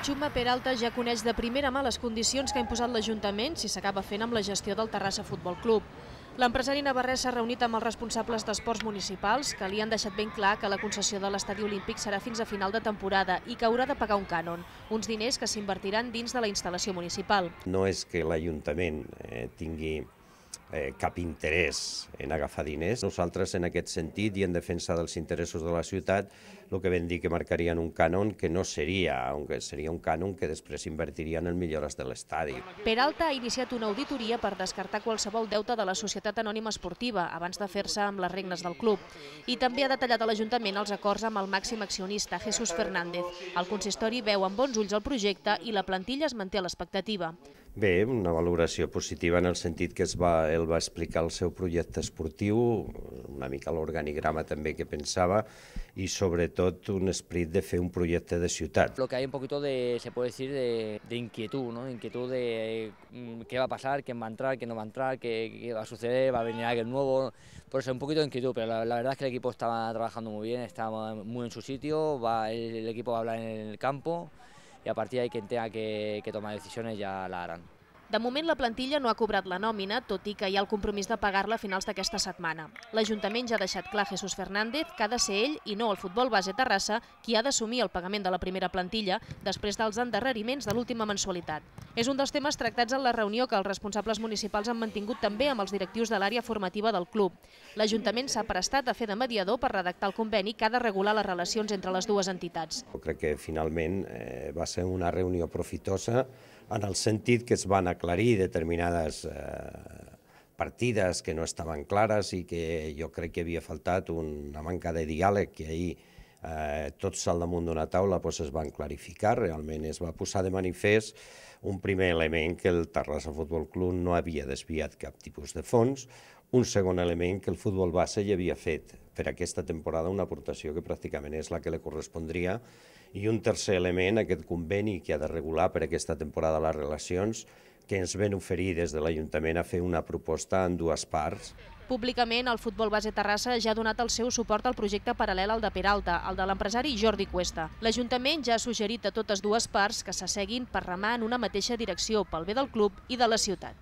Xuma Peralta ja coneix de primera mà les condicions que ha imposat l'Ajuntament si s'acaba fent amb la gestió del Terrassa Futbol Club. L'empresari navarrès s'ha reunit amb els responsables d'esports municipals que li han deixat ben clar que la concessió de l'estadi olímpic serà fins a final de temporada i que haurà de pagar un cànon, uns diners que s'invertiran dins de la instal·lació municipal. No és que l'Ajuntament eh, tingui Eh, cap interès en agafar diners. Nosaltres, en aquest sentit i en defensa dels interessos de la ciutat, el que vam dir que marcarien un cànon que no seria, que seria un cànon que després invertirien en millores de l'estadi. Peralta ha iniciat una auditoria per descartar qualsevol deute de la Societat Anònima Esportiva abans de fer-se amb les regnes del club. I també ha detallat a l'Ajuntament els acords amb el màxim accionista, Jesús Fernández. El consistori veu amb bons ulls el projecte i la plantilla es manté a l'expectativa. Bé, una valoració positiva en el sentit que es va, Él va explicar el seu proyecto esportivo, una mica organigrama también que pensaba y sobre todo un esprit de fe un proyecto de ciudad. Lo que hay un poquito de, se puede decir, de, inquietud, ¿no? inquietud de mm, qué va a pasar, quién va a entrar, quién no va a entrar, qué, va a suceder, va a venir alguien nuevo. Por eso un poquito de inquietud, pero la, verdad es que el equipo estaba trabajando muy bien, estaba muy en su sitio, va, el, equipo va a hablar en el campo y a partir de ahí quien tenga que, que tomar decisiones ya la harán. De moment, la plantilla no ha cobrat la nòmina, tot i que hi ha el compromís de pagar-la a finals d'aquesta setmana. L'Ajuntament ja ha deixat clar a Jesús Fernández que ha de ser ell i no el futbol base Terrassa qui ha d'assumir el pagament de la primera plantilla després dels endarreriments de l'última mensualitat. És un dels temes tractats en la reunió que els responsables municipals han mantingut també amb els directius de l'àrea formativa del club. L'Ajuntament s'ha prestat a fer de mediador per redactar el conveni que ha de regular les relacions entre les dues entitats. Crec que finalment eh, va ser una reunió profitosa en el sentit que es van aclarir determinades eh, partides que no estaven clares i que jo crec que havia faltat una manca de diàleg que ahir eh, tots al damunt d'una taula es van clarificar, realment es va posar de manifest un primer element que el Terrassa Futbol Club no havia desviat cap tipus de fons, un segon element que el futbol base ja havia fet per aquesta temporada una aportació que pràcticament és la que li correspondria i un tercer element, aquest conveni que ha de regular per aquesta temporada les relacions, que ens ven oferir des de l'Ajuntament a fer una proposta en dues parts. Públicament, el Futbol Base Terrassa ja ha donat el seu suport al projecte paral·lel al de Peralta, el de l'empresari Jordi Cuesta. L'Ajuntament ja ha suggerit a totes dues parts que s'asseguin per remar en una mateixa direcció pel bé del club i de la ciutat.